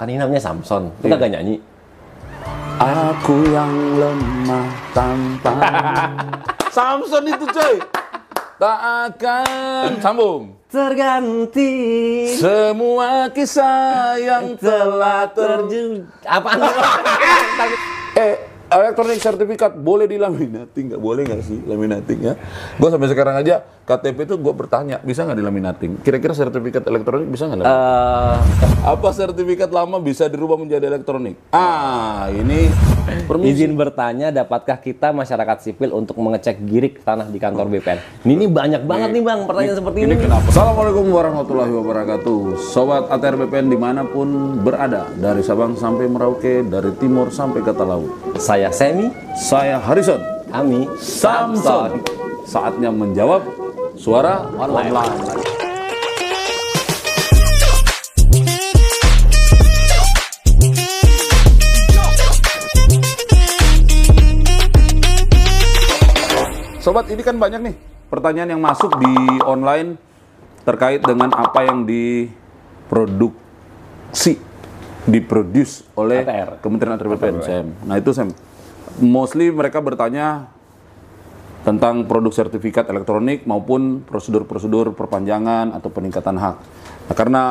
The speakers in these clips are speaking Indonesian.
kan ini namanya Samson kita yeah. gak nyanyi aku yang lemah tanpa Samson itu coy tak akan sambung terganti semua kisah yang telah terjun apa eh elektronik sertifikat boleh dilaminating nggak boleh nggak sih laminating ya gue sampai sekarang aja KTP itu gue bertanya bisa nggak dilaminating kira-kira sertifikat elektronik bisa nggak uh... apa sertifikat lama bisa dirubah menjadi elektronik ah ini permisi. izin bertanya dapatkah kita masyarakat sipil untuk mengecek girik tanah di kantor oh. BPN ini, banyak banget nih bang pertanyaan ini, seperti ini, ini kenapa assalamualaikum warahmatullahi wabarakatuh sobat ATR BPN dimanapun berada dari Sabang sampai Merauke dari timur sampai ke Talaut saya Semi. Saya Harrison. Kami Samson. Saatnya menjawab suara online. online. Sobat, ini kan banyak nih pertanyaan yang masuk di online terkait dengan apa yang diproduksi diproduce oleh ATR. Kementerian ATR BPNSM. Ya. Nah itu Sam, mostly mereka bertanya tentang produk sertifikat elektronik maupun prosedur-prosedur perpanjangan atau peningkatan hak. Nah, karena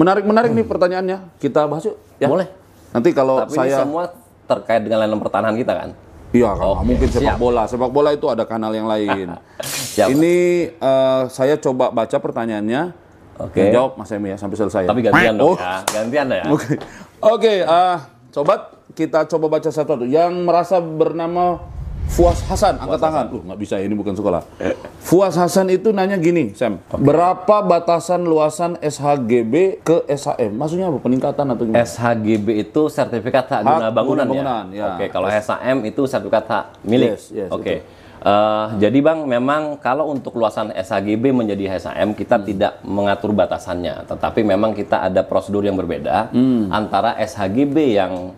menarik-menarik hmm. nih pertanyaannya, kita bahas yuk. Ya. Boleh. Nanti kalau Tapi saya semua terkait dengan layanan pertahanan kita kan. Iya, kalau Okay. mungkin sepak Siap. bola. Sepak bola itu ada kanal yang lain. ini uh, saya coba baca pertanyaannya Oke. Okay. Jawab Mas Emi ya sampai selesai. Ya. Tapi gantian dong oh. ya. Gantian ya. Oke. Oke, okay, uh, eh, sobat, kita coba baca satu-satu. Yang merasa bernama Fuas Hasan, angkat tangan. Hasan. Loh, uh, nggak bisa, ini bukan sekolah. Eh. Fuas Hasan itu nanya gini, Sam. Okay. Berapa batasan luasan SHGB ke SHM? Maksudnya apa? Peningkatan atau gimana? SHGB itu sertifikat hak guna bangunan, ya? bangunan ya? ya. Oke, okay, kalau SHM itu sertifikat hak milik. Yes, yes, Oke. Okay. Uh, jadi Bang, memang kalau untuk luasan SHGB menjadi HSM kita hmm. tidak mengatur batasannya, tetapi memang kita ada prosedur yang berbeda hmm. antara SHGB yang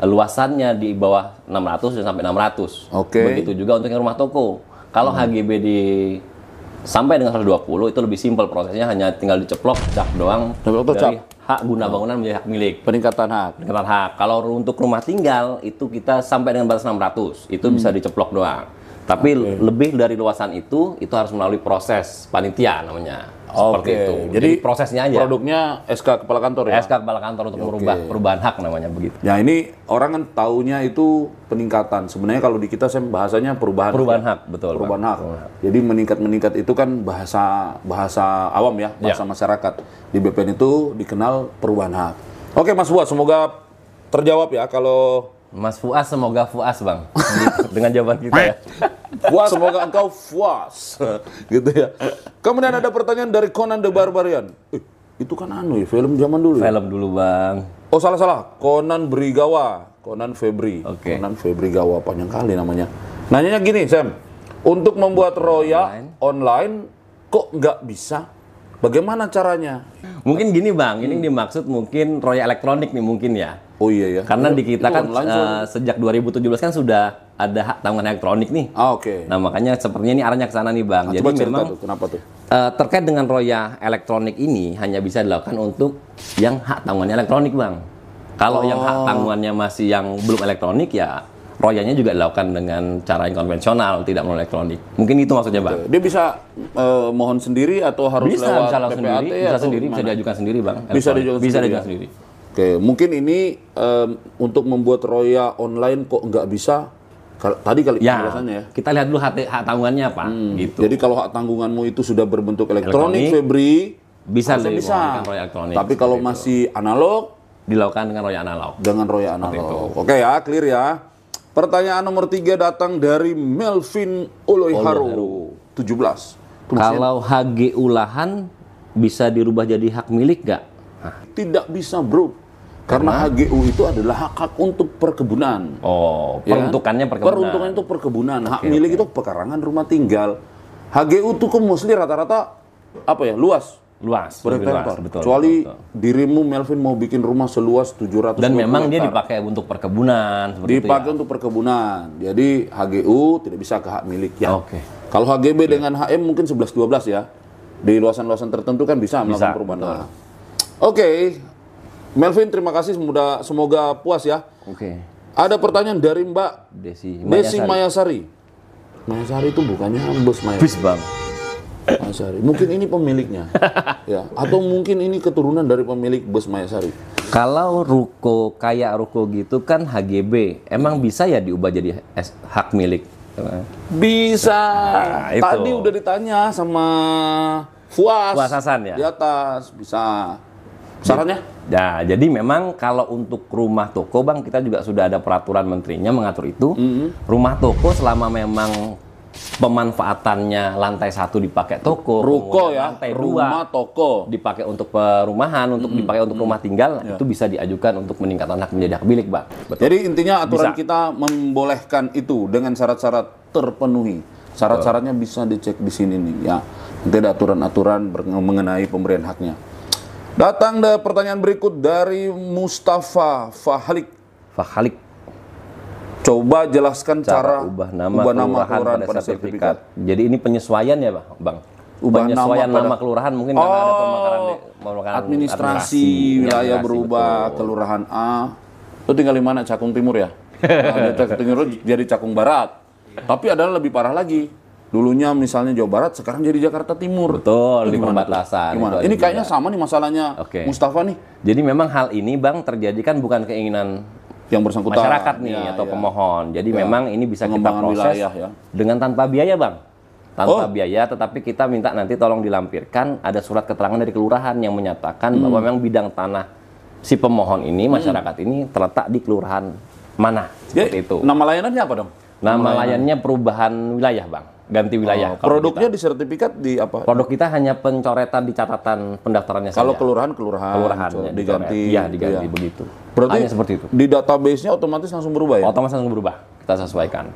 luasannya di bawah 600 dan sampai 600. Oke. Okay. Begitu juga untuk yang rumah toko. Kalau hmm. HGB di sampai dengan 120 itu lebih simpel prosesnya hanya tinggal diceplok cap doang Ceplok, dari cap. hak guna oh. bangunan menjadi hak milik. Peningkatan hak. Peningkatan hak. Kalau untuk rumah tinggal itu kita sampai dengan batas 600 itu hmm. bisa diceplok doang. Tapi okay. lebih dari luasan itu, itu harus melalui proses panitia namanya. Seperti itu. Jadi, Jadi prosesnya aja. Produknya SK kepala kantor ya. SK kepala kantor untuk okay. merubah perubahan hak namanya begitu. Ya ini orang kan taunya itu peningkatan. Sebenarnya kalau di kita saya bahasanya perubahan. Perubahan hak, ya? hak betul. Perubahan hak. hak. Jadi meningkat meningkat itu kan bahasa bahasa awam ya, ya. bahasa ya. masyarakat. Di BPN itu dikenal perubahan hak. Oke Mas Buat, semoga terjawab ya kalau Mas Fuas semoga Fuas bang dengan jawaban kita ya. Fuas semoga engkau Fuas gitu ya. Kemudian ada pertanyaan dari Conan the Barbarian. Eh, itu kan anu ya film zaman dulu. Ya? Film dulu bang. Oh salah salah Conan Brigawa, Conan Febri, okay. Conan Febri Gawa panjang kali namanya. Nanyanya gini Sam, untuk membuat Roya online, online kok nggak bisa? Bagaimana caranya? Mungkin gini bang, ini dimaksud mungkin Roya elektronik nih mungkin ya Oh iya ya. Karena di kita kan uh, sejak 2017 kan sudah ada hak tanggungan elektronik nih. Oh, oke. Okay. Nah, makanya sepertinya ini arahnya ke sana nih, Bang. Nah, Jadi coba memang tuh, kenapa tuh? Uh, terkait dengan roya elektronik ini hanya bisa dilakukan untuk yang hak tanggungannya elektronik, Bang. Kalau oh. yang hak oh. tanggungannya masih yang belum elektronik ya royanya juga dilakukan dengan cara yang konvensional, tidak melalui elektronik. Mungkin itu maksudnya, Bang. Dia bisa uh, mohon sendiri atau harus bisa, lewat bisa PPAT sendiri, bisa sendiri, bisa diajukan sendiri, Bang. Bisa diajukan bisa Diajukan ya? sendiri. Oke, mungkin ini um, untuk membuat Roya online kok nggak bisa? tadi kali ya, ya. Kita lihat dulu hak, hak tanggungannya apa. Hmm, gitu. Jadi kalau hak tanggunganmu itu sudah berbentuk elektronik, elektronik Febri bisa bisa. elektronik. Tapi kalau itu. masih analog dilakukan dengan Roya analog. Dengan Roya analog. Oke ya, clear ya. Pertanyaan nomor tiga datang dari Melvin Oloiharu, 17. belas Kalau HGU lahan bisa dirubah jadi hak milik nggak? Tidak bisa bro. Karena, HGU itu adalah hak hak untuk perkebunan. Oh, ya kan? peruntukannya ya perkebunan. Peruntukan itu perkebunan. Hak okay, milik okay. itu pekarangan rumah tinggal. HGU itu mostly rata-rata apa ya luas luas luas betul kecuali betul, betul. dirimu Melvin mau bikin rumah seluas 700 dan memang dia dipakai untuk perkebunan dipakai ya? untuk perkebunan jadi HGU tidak bisa ke hak milik ya. oke okay. kalau HGB okay. dengan HM mungkin 11 12 ya di luasan-luasan tertentu kan bisa, bisa melakukan perubahan oke okay. Melvin terima kasih semoga semoga puas ya. Oke. Okay. Ada pertanyaan dari Mbak Desi Mayasari. Desi Mayasari. Mayasari itu bukannya bus Mayasari. Bis bang. Mayasari. Mungkin ini pemiliknya. ya, atau mungkin ini keturunan dari pemilik bus Mayasari. Kalau ruko kayak ruko gitu kan HGB, emang bisa ya diubah jadi hak milik? Bisa. Nah, itu. Tadi udah ditanya sama Fuas. Fuas Hasan ya. Di atas bisa. Sarannya? Ya, jadi memang kalau untuk rumah toko, Bang, kita juga sudah ada peraturan menterinya mengatur itu. Mm -hmm. Rumah toko selama memang pemanfaatannya lantai satu dipakai toko, ruko ya, lantai rumah dua toko dipakai untuk perumahan, untuk mm -hmm. dipakai untuk rumah mm-hmm. tinggal, yeah. itu bisa diajukan untuk meningkatkan hak menjadi hak milik, Bang. Betul. Jadi intinya aturan bisa. kita membolehkan itu dengan syarat-syarat terpenuhi. Syarat-syaratnya bisa dicek di sini nih ya. Nanti ada aturan-aturan mengenai pemberian haknya. Datang dari pertanyaan berikut dari Mustafa Fahalik. Fahalik. Coba jelaskan cara, cara ubah nama ubah nama kelurahan pada, pada sertifikat. sertifikat. Jadi ini penyesuaian ya, Bang? Ubah penyesuaian nama, nama kelurahan mungkin oh, karena ada oh, pemekaran, administrasi, administrasi iya, wilayah berubah, betul. kelurahan A. itu tinggal di mana? Cakung Timur ya? Nah, Cakung Timur jadi Cakung Barat. Tapi adalah lebih parah lagi. Dulunya misalnya Jawa Barat, sekarang jadi Jakarta Timur. Betul, di perbatasan. Gimana? Ini kayaknya sama nih masalahnya okay. Mustafa nih. Jadi memang hal ini Bang terjadi kan bukan keinginan yang bersangkutan masyarakat nih ya, atau ya. pemohon. Jadi ya. memang ini bisa kita proses ya. dengan tanpa biaya, Bang tanpa oh. biaya tetapi kita minta nanti tolong dilampirkan ada surat keterangan dari kelurahan yang menyatakan hmm. bahwa memang bidang tanah si pemohon ini hmm. masyarakat hmm. ini terletak di kelurahan mana ya, seperti ya, itu. Nama layanannya apa dong? Nama layannya perubahan wilayah, Bang. Ganti wilayah. Oh, produknya kita. di sertifikat di apa? Produk kita hanya pencoretan di catatan pendaftarannya Kalau saja. kelurahan kelurahan kelurahan ya, diganti. Iya, gitu diganti ya. begitu. Berarti hanya seperti itu. Di database-nya otomatis langsung berubah ya? Otomatis langsung berubah. Kita sesuaikan.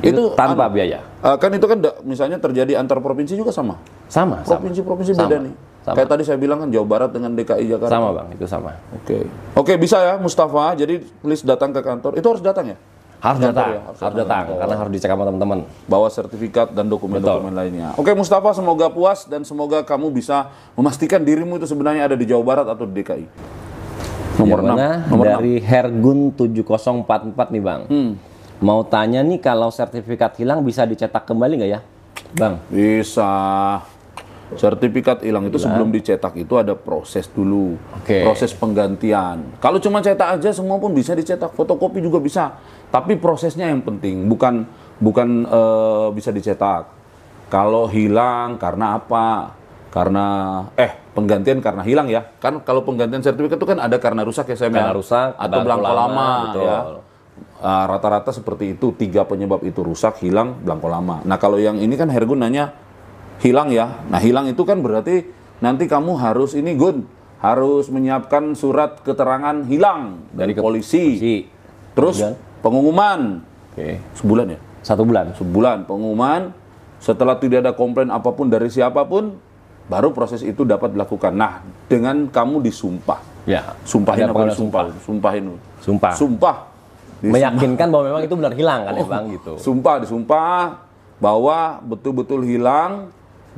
Itu, itu tanpa anu, biaya. Eh, kan itu kan misalnya terjadi antar provinsi juga sama. Sama, Provinsi-provinsi beda nih. Sama. Kayak tadi saya bilang kan Jawa Barat dengan DKI Jakarta. Sama bang, itu sama. Oke, okay. oke okay, bisa ya Mustafa. Jadi please datang ke kantor. Itu harus datang ya? harus datang, ya, harus, harus datang, datang karena harus dicek sama teman-teman. Bawa sertifikat dan dokumen-dokumen lainnya. Oke Mustafa, semoga puas dan semoga kamu bisa memastikan dirimu itu sebenarnya ada di Jawa Barat atau di DKI. Nomor iya, enam. Nomor dari 6. Hergun 7044 nih Bang. Hmm. Mau tanya nih kalau sertifikat hilang bisa dicetak kembali nggak ya? Bang. Bisa. Sertifikat hilang itu sebelum dicetak itu ada proses dulu, okay. proses penggantian. Kalau cuma cetak aja semua pun bisa dicetak, fotokopi juga bisa. Tapi prosesnya yang penting, bukan bukan uh, bisa dicetak. Kalau hilang karena apa? karena eh penggantian karena hilang ya kan kalau penggantian sertifikat itu kan ada karena rusak ya saya karena rusak atau belangko lama, lama ya ah, rata-rata uh, seperti itu tiga penyebab itu rusak hilang belangko lama nah kalau yang ini kan Hergun nanya hilang ya. Nah, hilang itu kan berarti nanti kamu harus ini Gun, harus menyiapkan surat keterangan hilang dari, ke polisi. polisi. Terus Kemudian. pengumuman. Sebulan ya? Satu bulan. Sebulan pengumuman. Setelah tidak ada komplain apapun dari siapapun, baru proses itu dapat dilakukan. Nah, dengan kamu disumpah. Ya. Sumpahin apa Sumpah. Sumpahin. Sumpah. Sumpah. Disumpah. Meyakinkan bahwa memang itu benar hilang kan oh. ya Bang gitu. Sumpah disumpah bahwa betul-betul hilang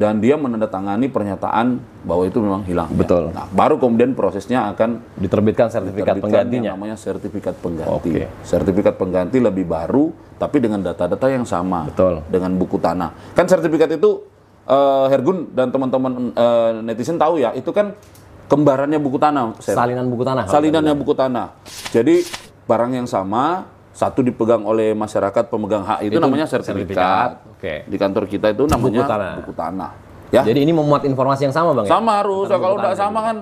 dan dia menandatangani pernyataan bahwa itu memang hilang. Ya. Betul. Nah, baru kemudian prosesnya akan diterbitkan sertifikat diterbitkan penggantinya. namanya sertifikat pengganti. Okay. Sertifikat pengganti lebih baru tapi dengan data-data yang sama. Betul. Dengan buku tanah. Kan sertifikat itu uh, Hergun dan teman-teman uh, netizen tahu ya, itu kan kembarannya buku tanah. Salinan buku tanah. Salinannya buku tanah. Jadi barang yang sama satu dipegang oleh masyarakat pemegang hak itu, itu namanya sertifikat. sertifikat. Okay. Di kantor kita itu namanya buku tanah. Buku tanah. Ya. Jadi ini memuat informasi yang sama, Bang. Ya? Sama ya? harus. kalau tidak sama kan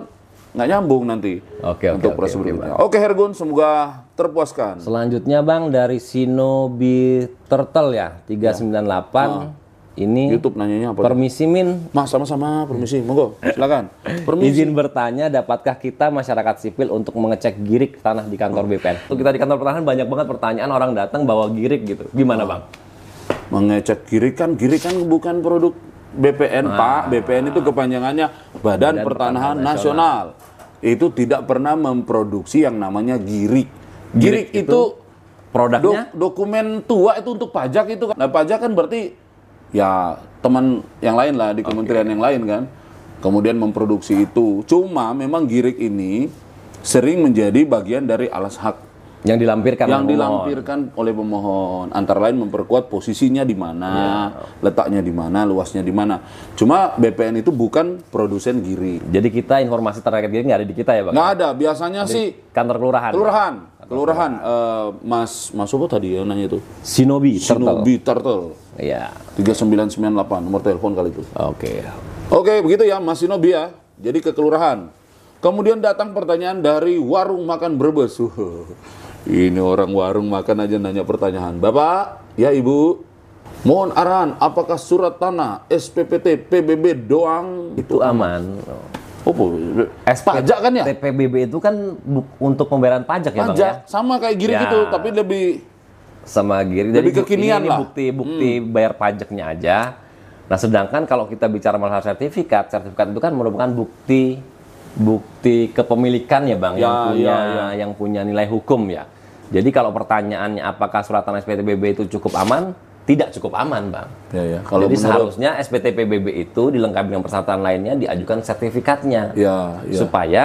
nggak nyambung nanti oke, untuk oke, proses oke, Oke, Hergun, semoga terpuaskan. Selanjutnya, Bang, dari Sinobi Turtle ya, 398. Ya. Oh. Ini YouTube nanyanya apa? Permisi Min. Mas sama-sama, permisi. Monggo, silakan. Permisi. Izin bertanya, dapatkah kita masyarakat sipil untuk mengecek girik tanah di kantor BPN? Kita di kantor pertahanan banyak banget pertanyaan orang datang bawa girik gitu. Gimana, Bang? Mengecek girik kan, girik kan bukan produk BPN, ah. Pak. BPN itu kepanjangannya Badan, Badan Pertanahan, Pertanahan Nasional. Nasional. Itu tidak pernah memproduksi yang namanya girik. Girik, girik itu, itu produknya Do dokumen tua itu untuk pajak itu kan. Nah, pajak kan berarti ya teman yang lain lah di kementerian okay. yang lain kan. Kemudian memproduksi itu. Cuma memang girik ini sering menjadi bagian dari alas hak yang dilampirkan yang pemohon. dilampirkan oleh pemohon antara lain memperkuat posisinya di mana, ya. letaknya di mana, luasnya di mana. Cuma BPN itu bukan produsen giri Jadi kita informasi terkait giri nggak ada di kita ya, Bang? Nggak ada. Biasanya ada sih kantor kelurahan. Kelurahan. Kelurahan, kelurahan. Uh, Mas Mas Sopo tadi ya nanya itu. Shinobi, Shinobi Turtle. Turtle. Iya. delapan nomor telepon kali itu. Oke. Oke, begitu ya Mas Sinobi ya. Jadi ke kelurahan. Kemudian datang pertanyaan dari warung makan Brebes. Ini orang warung makan aja nanya pertanyaan. Bapak, ya Ibu, mohon arahan apakah surat tanah SPPT PBB doang itu aman? Oh, SP pajak kan ya? TPBB itu kan untuk pembayaran pajak ya, pajak, Bang ya? sama kayak gini ya. gitu, tapi lebih sama Giri. Jadi kekinian ini, lah. bukti bukti hmm. bayar pajaknya aja. Nah, sedangkan kalau kita bicara masalah sertifikat, sertifikat itu kan merupakan bukti bukti kepemilikan ya, Bang, ya, yang punya ya, ya. yang punya nilai hukum ya. Jadi kalau pertanyaannya apakah surat tanah SPTPB itu cukup aman? Tidak cukup aman, Bang. Ya, ya. Kalau Jadi menurut... seharusnya BB itu dilengkapi dengan persyaratan lainnya diajukan sertifikatnya. Ya, ya. Supaya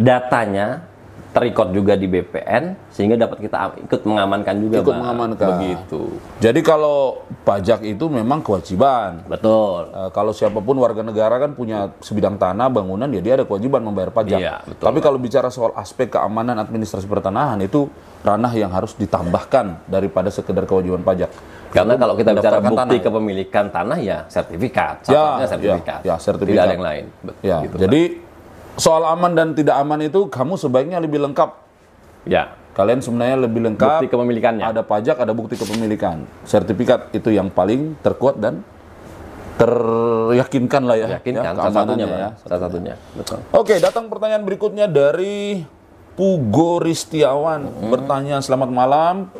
datanya terikot juga di BPN sehingga dapat kita ikut mengamankan juga ikut mengamankan begitu jadi kalau pajak itu memang kewajiban betul e, kalau siapapun warga negara kan punya sebidang tanah bangunan ya dia ada kewajiban membayar pajak iya, betul, tapi kalau bicara soal aspek keamanan administrasi pertanahan itu ranah yang harus ditambahkan daripada sekedar kewajiban pajak karena kalau kita bicara bukti tanah. kepemilikan tanah ya sertifikat, ya, ya sertifikat, ya, ya, sertifikat. tidak ada yang lain. Ya, gitu, jadi kan? soal aman dan tidak aman itu kamu sebaiknya lebih lengkap. Ya. Kalian sebenarnya lebih lengkap. Bukti kepemilikannya. Ada pajak, ada bukti kepemilikan. Sertifikat itu yang paling terkuat dan teryakinkan lah ya. Yakinkan, ya, salah satunya, ya. Salah satunya. Betul. Oke, datang pertanyaan berikutnya dari Pugo Ristiawan. Hmm. Bertanya, selamat malam.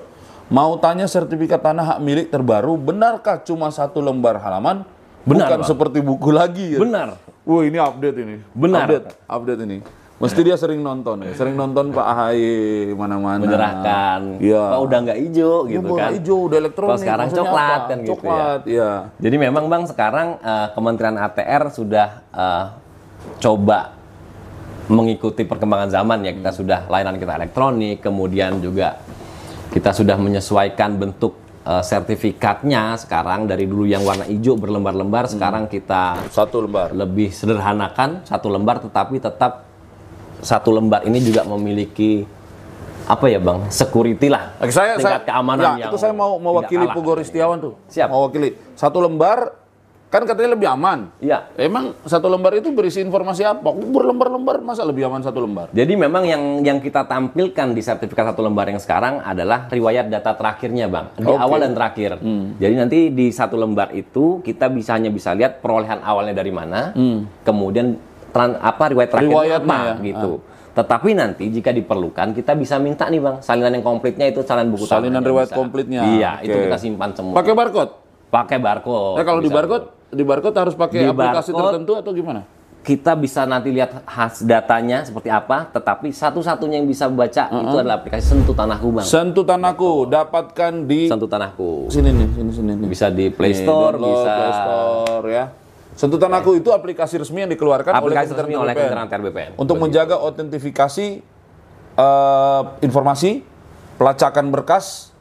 Mau tanya sertifikat tanah hak milik terbaru, benarkah cuma satu lembar halaman? Benar, Bukan bang. seperti buku lagi. Ya? Benar. Wah ini update ini. Benar. Update, update ini. Mesti dia sering nonton ya, sering nonton Pak AHY mana-mana. Menyerahkan. Iya. Pak udah nggak hijau iya, gitu udah kan. hijau, udah elektronik. Kalau sekarang coklat apa? kan gitu ya. coklat, ya. Iya. Jadi memang Bang sekarang uh, Kementerian ATR sudah uh, coba mengikuti perkembangan zaman ya. Kita hmm. sudah layanan kita elektronik, kemudian juga kita sudah menyesuaikan bentuk uh, sertifikatnya sekarang dari dulu yang warna hijau berlembar-lembar hmm. sekarang kita satu lembar lebih sederhanakan satu lembar tetapi tetap satu lembar ini juga memiliki apa ya bang security lah saya, tingkat saya, keamanan ya, yang itu saya mau mewakili Pugo gitu ya. Ristiawan tuh siap mewakili satu lembar Kan katanya lebih aman. Iya. Emang satu lembar itu berisi informasi apa? Berlembar-lembar masa lebih aman satu lembar? Jadi memang yang yang kita tampilkan di sertifikat satu lembar yang sekarang adalah riwayat data terakhirnya, Bang. Di okay. awal dan terakhir. Hmm. Jadi nanti di satu lembar itu kita bisa hanya bisa lihat perolehan awalnya dari mana, hmm. kemudian tran, apa riwayat terakhir apa ya. gitu. Ah. Tetapi nanti jika diperlukan kita bisa minta nih bang salinan yang komplitnya itu salinan buku salinan riwayat komplitnya. Iya, okay. itu kita simpan semua. Pakai barcode. Pakai barcode. Nah, kalau di barcode di barcode harus pakai di aplikasi barcode, tertentu atau gimana? Kita bisa nanti lihat khas datanya seperti apa, tetapi satu-satunya yang bisa baca uh -huh. itu adalah aplikasi Sentuh Tanahku Bang. Sentuh Tanahku dapatkan di Sentuh Tanahku. Sini nih, sini sini. nih. Bisa di Play Store, Nih, bisa Play Store ya. Sentuh Tanahku itu aplikasi resmi yang dikeluarkan aplikasi oleh resmi oleh Kementerian BPN. Untuk Begitu. menjaga otentifikasi uh, eh, informasi, pelacakan berkas,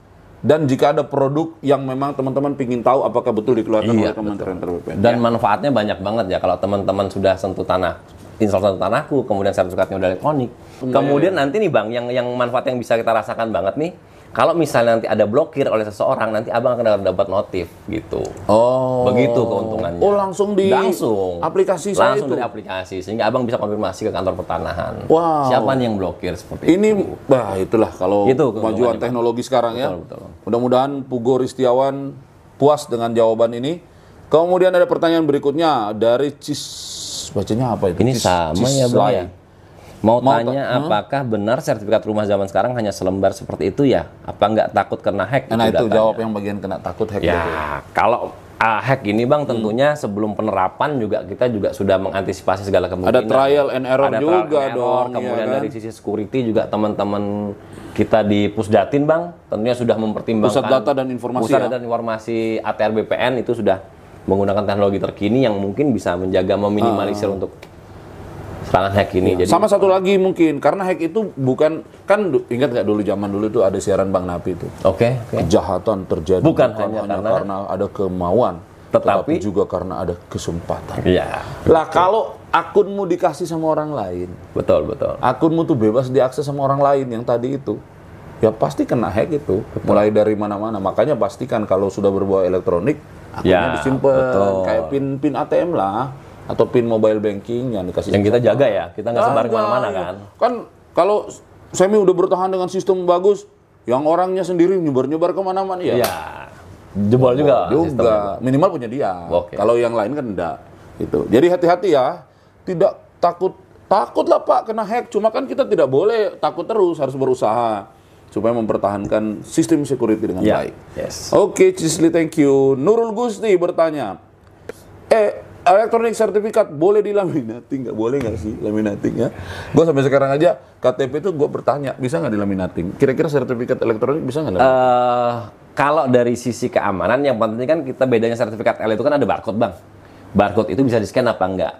dan jika ada produk yang memang teman-teman pingin tahu apakah betul dikeluarkan iya, oleh Kementerian terbuka Dan ya. manfaatnya banyak banget ya kalau teman-teman sudah sentuh tanah install sentuh tanahku, kemudian sertifikatnya udah elektronik. Kemudian nanti nih Bang, yang yang manfaat yang bisa kita rasakan banget nih kalau misalnya nanti ada blokir oleh seseorang, nanti abang akan dapat notif gitu. Oh. Begitu keuntungannya. Oh langsung di langsung aplikasi saya langsung itu. dari aplikasi sehingga abang bisa konfirmasi ke kantor pertanahan. Wow. Siapa nih yang blokir seperti ini, itu? Ini bah itulah kalau itu, kemajuan teknologi sekarang ya. Betul, betul. Mudah-mudahan Pugo Ristiawan puas dengan jawaban ini. Kemudian ada pertanyaan berikutnya dari Cis bacanya apa itu? Ini Cis, sama Cis ya, Bang ya. Mau, mau tanya ta hmm? apakah benar sertifikat rumah zaman sekarang hanya selembar seperti itu ya? Apa nggak takut kena hack? Nah gitu itu, itu jawab yang bagian kena takut hack. Ya, itu. kalau uh, hack ini bang hmm. tentunya hmm. sebelum penerapan juga kita juga sudah mengantisipasi segala kemungkinan. Ada trial and error ada juga trial and error, dong. Ya kemudian ya kan? dari sisi security juga teman-teman kita di Pusdatin bang tentunya sudah mempertimbangkan pusat data dan informasi. Pusat ya? data dan informasi ATR BPN itu sudah menggunakan teknologi terkini yang mungkin bisa menjaga meminimalisir uh. untuk serangan hack ini. Ya. Jadi sama satu lagi mungkin karena hack itu bukan kan ingat nggak dulu zaman dulu itu ada siaran Bang Napi itu. Oke. Okay, okay. Kejahatan terjadi bukan, hanya, karena, karena ada kemauan, tetapi, tetapi juga karena ada kesempatan. Iya. Lah kalau akunmu dikasih sama orang lain. Betul betul. Akunmu tuh bebas diakses sama orang lain yang tadi itu ya pasti kena hack itu betul. mulai dari mana-mana makanya pastikan kalau sudah berbuah elektronik akunnya ya, disimpan kayak pin pin ATM lah atau pin mobile banking yang dikasih. Yang kita jaga ya, kita nggak sebar kemana-mana iya. kan. Kan kalau semi udah bertahan dengan sistem bagus, yang orangnya sendiri nyebar-nyebar kemana-mana ya. ya Jebol juga. Jebol juga. Minimal punya dia. Okay. Kalau yang lain kan enggak. Gitu. Jadi hati-hati ya. Tidak takut takut lah Pak kena hack. Cuma kan kita tidak boleh takut terus, harus berusaha supaya mempertahankan sistem security dengan ya. baik. Yes. Oke, okay, Cisli, thank you. Nurul Gusti bertanya, eh elektronik sertifikat boleh dilaminating nggak boleh nggak sih laminating ya gue sampai sekarang aja KTP itu gue bertanya bisa nggak dilaminating kira-kira sertifikat elektronik bisa nggak uh, kalau dari sisi keamanan yang penting kan kita bedanya sertifikat L itu kan ada barcode bang barcode itu bisa di scan apa enggak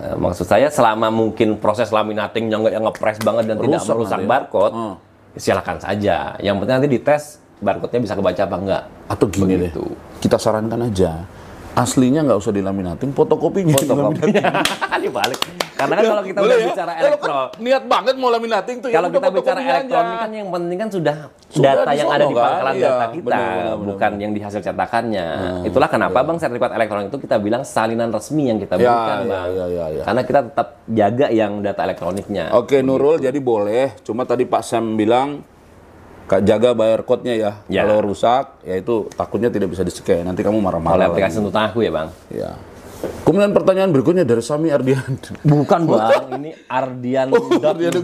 nah, eh, maksud saya selama mungkin proses laminatingnya nggak yang ngepres banget dan rusak tidak merusak ya. barcode hmm. silakan saja yang penting nanti dites barcode-nya bisa kebaca apa enggak atau gini Begitu. deh kita sarankan aja aslinya nggak usah dilaminating, fotokopinya Kali balik, Karena kan ya, kalau kita udah ya. bicara elektron, kan niat banget mau laminating tuh. Ya kalau ya kita bicara elektronik kan yang penting kan sudah, sudah data yang ada di kan? pangkalan kan? data kita, bener, bener, bukan bener. yang di hasil cetakannya. Hmm, Itulah kenapa bang sertifikat elektronik itu kita bilang salinan resmi yang kita ya, berikan ya, bang. Karena kita tetap jaga yang data elektroniknya. Oke Nurul, jadi boleh. Cuma tadi Pak Sam bilang jaga bayar code-nya ya. ya. Kalau rusak, ya itu takutnya tidak bisa di-scan. Nanti kamu marah-marah. Kalau aplikasi untuk aku ya, Bang? Iya. Kemudian pertanyaan berikutnya dari Sami Ardian. Bukan bang, ini Ardian oh, Ardian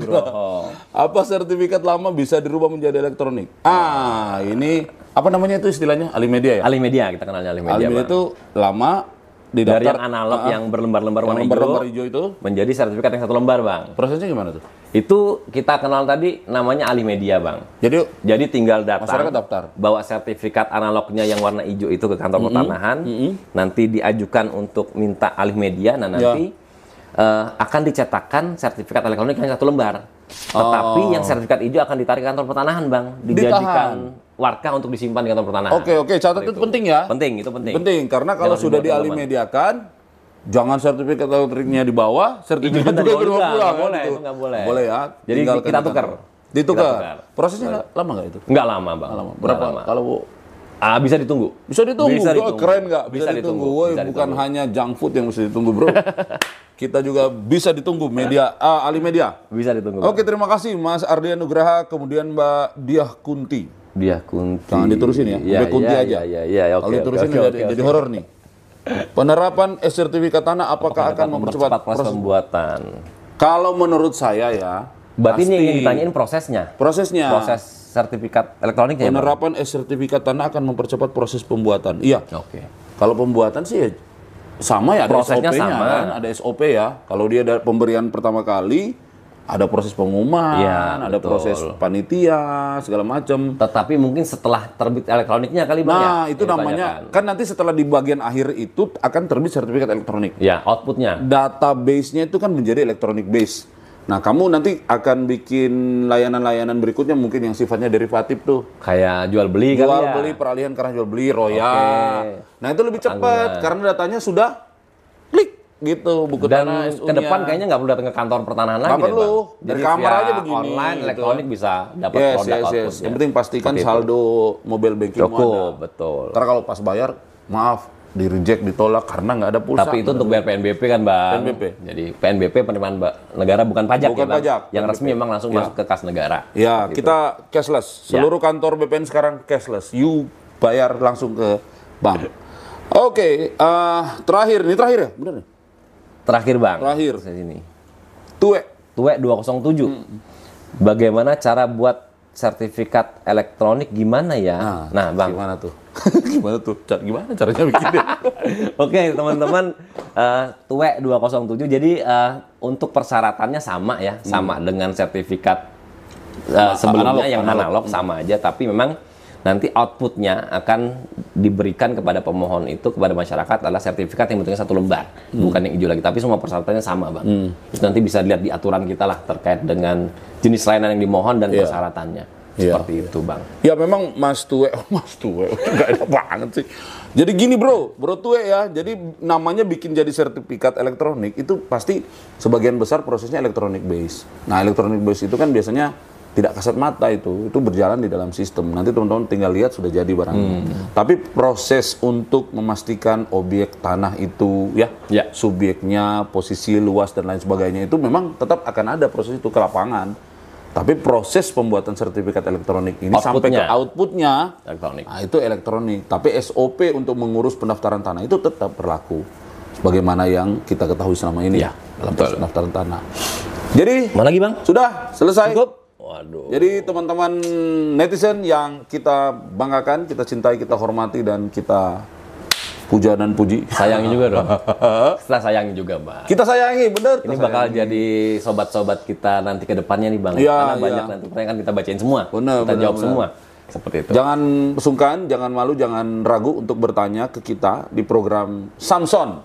Apa sertifikat lama bisa dirubah menjadi elektronik? Ah, ini apa namanya itu istilahnya? Alimedia ya? Alimedia, kita kenalnya Alimedia. Alimedia bang. itu lama Didaftar dari yang analog uh, yang berlembar-lembar warna berlembar hijau, hijau itu menjadi sertifikat yang satu lembar bang prosesnya gimana tuh itu kita kenal tadi namanya alih media bang jadi jadi tinggal datang daftar bawa sertifikat analognya yang warna hijau itu ke kantor mm -hmm. pertanahan mm -hmm. nanti diajukan untuk minta alih media nah ya. nanti yeah. Uh, akan dicetakkan sertifikat elektronik yang satu lembar. Oh. Tetapi oh. yang sertifikat hijau akan ditarik kantor pertanahan, Bang. Dijadikan Ditahan warga untuk disimpan di kantor pertanahan. Oke, oke, catat itu penting ya. Penting, itu penting. Penting karena kalau jangan sudah dialimediakan jangan sertifikat elektriknya di bawah, sertifikat iya, juga dibawa pulang. Kan, boleh, itu enggak boleh. Boleh ya. Jadi kita tukar. Ditukar. Prosesnya enggak lama nggak itu? Nggak lama, Bang. lama. Berapa lama? Kalau Ah, bisa ditunggu. Bisa ditunggu. Bisa ditunggu. keren nggak? Bisa, bisa ditunggu. ditunggu. Woy, bisa bukan ditunggu. hanya junk food yang mesti ditunggu, Bro. Kita juga bisa ditunggu media ah, Ali Media. Bisa ditunggu. Oke, terima kasih Mas Ardian Nugraha, kemudian Mbak Diah Kunti. Dia kunti. Jangan diterusin ya, ya udah kunti ya, aja. Ya, ya, ya, okay, Kalau diterusin okay, okay, jadi, okay, jadi okay. horor nih. Penerapan sertifikat tanah apakah, apakah akan mempercepat proses pembuatan? Kalau menurut saya ya, berarti ini yang ditanyain prosesnya. Prosesnya. Proses sertifikat elektroniknya. Penerapan ya, sertifikat tanah akan mempercepat proses pembuatan. Iya. Oke. Okay. Kalau pembuatan sih ya sama ya ada SOP-nya kan, ada SOP ya. Kalau dia ada pemberian pertama kali ada proses pengumuman, ya, ada betul. proses panitia, segala macam. Tetapi mungkin setelah terbit elektroniknya kali banyak. Nah, ya? itu namanya kan nanti setelah di bagian akhir itu akan terbit sertifikat elektronik. Ya, outputnya. Database-nya itu kan menjadi elektronik base. Nah, kamu nanti akan bikin layanan-layanan berikutnya mungkin yang sifatnya derivatif tuh. Kayak jual beli jual kan Jual beli, peralihan karena jual beli, royal. Okay. Nah, itu lebih cepat karena datanya sudah gitu buku dan ke depan kayaknya nggak perlu datang ke kantor pertanahan gak lagi nggak perlu dari kamar ya aja begini online gitu. elektronik bisa dapat yes, produk yes, yes. yang penting pastikan Seperti gitu. saldo itu. mobile banking cukup betul karena kalau pas bayar maaf di reject ditolak karena nggak ada pulsa. Tapi itu untuk bayar PNBP kan, Bang. PNBP. Jadi PNBP penerimaan negara bukan pajak bukan ya, Bang. pajak. Yang PNBP. resmi memang langsung ya. masuk ke kas negara. Ya, gitu. kita cashless. Ya. Seluruh ya. kantor BPN sekarang cashless. You bayar langsung ke bank. Oke, okay, uh, eh, terakhir ini terakhir ya, benar nih. Ya? Terakhir bang. Terakhir. saya sini. Tue Tue 207. Hmm. Bagaimana cara buat sertifikat elektronik gimana ya? Nah, nah bang. Gimana tuh? gimana tuh? Car gimana caranya bikinnya? Oke okay, teman-teman, uh, Tue 207. Jadi uh, untuk persyaratannya sama ya, hmm. sama dengan sertifikat uh, sebelumnya analog, yang analog, analog sama aja. Tapi memang nanti outputnya akan diberikan kepada pemohon itu kepada masyarakat adalah sertifikat yang bentuknya satu lembar hmm. bukan yang hijau lagi tapi semua persyaratannya sama bang hmm. terus nanti bisa dilihat di aturan kita lah terkait dengan jenis layanan yang dimohon dan yeah. persyaratannya iya. seperti yeah. itu bang ya memang mas tue oh, mas tue nggak enak banget sih jadi gini bro bro tue ya jadi namanya bikin jadi sertifikat elektronik itu pasti sebagian besar prosesnya elektronik base nah elektronik base itu kan biasanya tidak kasat mata itu itu berjalan di dalam sistem nanti teman-teman tinggal lihat sudah jadi barang hmm. tapi proses untuk memastikan objek tanah itu ya, ya subjeknya posisi luas dan lain sebagainya itu memang tetap akan ada proses itu ke lapangan tapi proses pembuatan sertifikat elektronik ini sampai ke outputnya elektronik nah, itu elektronik tapi SOP untuk mengurus pendaftaran tanah itu tetap berlaku sebagaimana yang kita ketahui selama ini ya, dalam proses pendaftaran tanah jadi mana lagi bang sudah selesai Cukup. Waduh. Jadi teman-teman netizen yang kita banggakan, kita cintai, kita hormati dan kita puja dan puji. Sayangi juga dong. Setelah sayangi juga, Bang. Kita sayangi, bener. Ini bakal sayangi. jadi sobat-sobat kita nanti ke depannya nih, Bang. Ya, Karena ya. banyak nanti pertanyaan kan kita bacain semua. Bener, kita bener, jawab bener. semua. Seperti itu. Jangan sungkan, jangan malu, jangan ragu untuk bertanya ke kita di program Samson.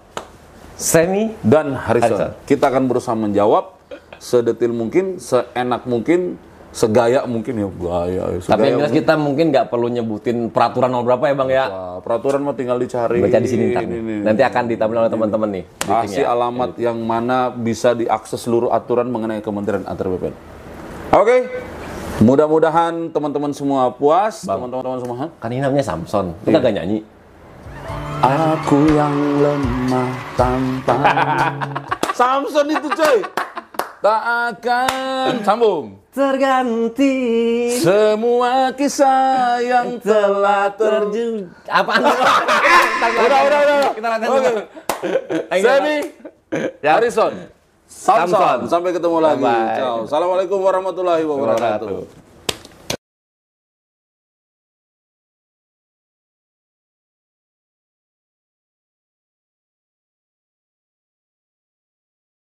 Semi dan Harrison. Harrison. Kita akan berusaha menjawab sedetil mungkin, seenak mungkin, segaya mungkin ya gaya ya, tapi yang jelas kita mungkin nggak perlu nyebutin peraturan nomor berapa ya bang ya peraturan mau tinggal dicari baca di sini Ini, ini, nanti akan ditampilkan oleh teman-teman nih kasih ya. alamat ini. yang mana bisa diakses seluruh aturan mengenai kementerian antar BPN oke okay. mudah-mudahan teman-teman semua puas teman-teman semua kan ini namanya Samson kita gak nyanyi aku yang lemah tanpa Samson itu coy tak akan sambung terganti semua kisah yang telah terjun apa udah udah udah kita latihan Semi ya. Harrison Samson. Sampai ketemu lagi. Bye. Assalamualaikum warahmatullahi wabarakatuh.